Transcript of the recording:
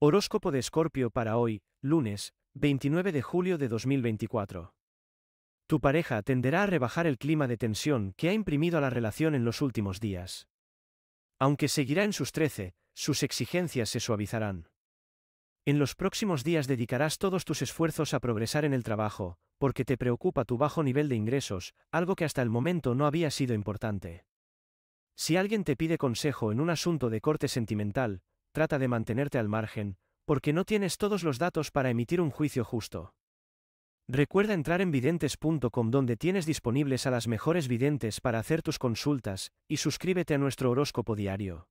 Horóscopo de Escorpio para hoy, lunes, 29 de julio de 2024. Tu pareja tenderá a rebajar el clima de tensión que ha imprimido a la relación en los últimos días. Aunque seguirá en sus trece, sus exigencias se suavizarán. En los próximos días dedicarás todos tus esfuerzos a progresar en el trabajo, porque te preocupa tu bajo nivel de ingresos, algo que hasta el momento no había sido importante. Si alguien te pide consejo en un asunto de corte sentimental, trata de mantenerte al margen, porque no tienes todos los datos para emitir un juicio justo. Recuerda entrar en videntes.com donde tienes disponibles a las mejores videntes para hacer tus consultas, y suscríbete a nuestro horóscopo diario.